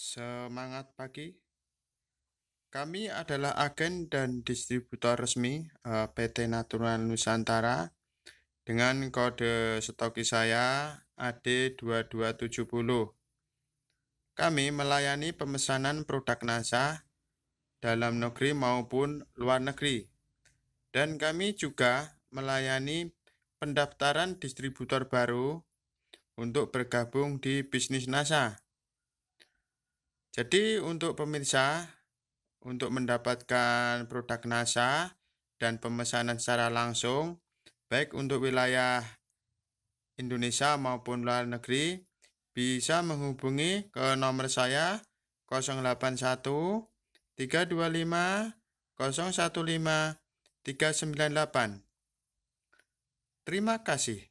Semangat pagi. Kami adalah agen dan distributor resmi eh, PT Natura Nusantara dengan kode stoki saya AD2270. Kami melayani pemesanan produk NASA dalam negeri maupun luar negeri. Dan kami juga melayani pendaftaran distributor baru untuk bergabung di bisnis NASA jadi untuk pemirsa, untuk mendapatkan produk NASA dan pemesanan secara langsung, baik untuk wilayah Indonesia maupun luar negeri, bisa menghubungi ke nomor saya 081 325 015 398. Terima kasih.